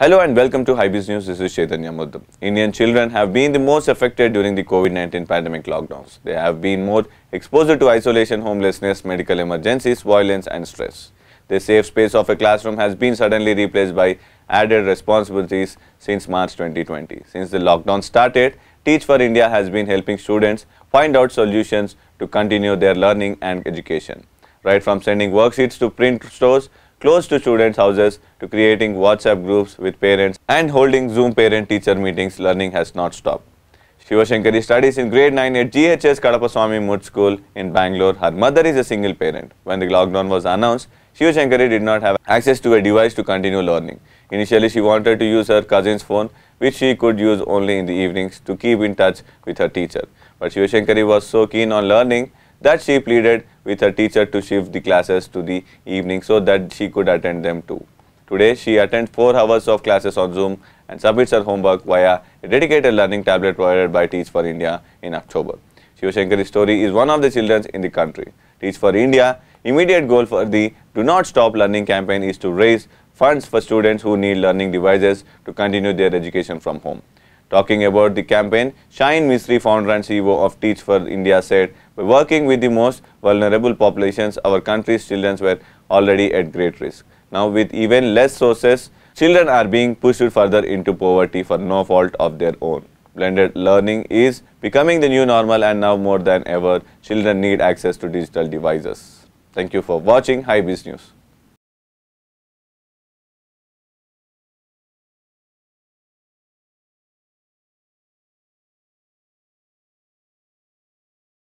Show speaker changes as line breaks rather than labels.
Hello and welcome to Hybis News. This is Chaitanya Muddam. Indian children have been the most affected during the COVID-19 pandemic lockdowns. They have been more exposed to isolation, homelessness, medical emergencies, violence and stress. The safe space of a classroom has been suddenly replaced by added responsibilities since March 2020. Since the lockdown started, Teach for India has been helping students find out solutions to continue their learning and education. Right from sending worksheets to print stores close to students' houses to creating WhatsApp groups with parents and holding Zoom parent-teacher meetings, learning has not stopped. Shivashankari studies in grade 9 at GHS Kadapaswamy Mud School in Bangalore. Her mother is a single parent. When the lockdown was announced, Shivashankari did not have access to a device to continue learning. Initially, she wanted to use her cousin's phone, which she could use only in the evenings to keep in touch with her teacher. But Shivashankari was so keen on learning that she pleaded with her teacher to shift the classes to the evening so that she could attend them too. Today, she attends 4 hours of classes on Zoom and submits her homework via a dedicated learning tablet provided by Teach for India in October. Shivashankari's story is one of the children's in the country. Teach for India immediate goal for the Do Not Stop Learning campaign is to raise funds for students who need learning devices to continue their education from home. Talking about the campaign, Shine Misri, founder and CEO of Teach for India said, by working with the most vulnerable populations, our country's children were already at great risk. Now, with even less sources, children are being pushed further into poverty for no fault of their own. Blended learning is becoming the new normal and now more than ever, children need access to digital devices. Thank you for watching HiBiz News.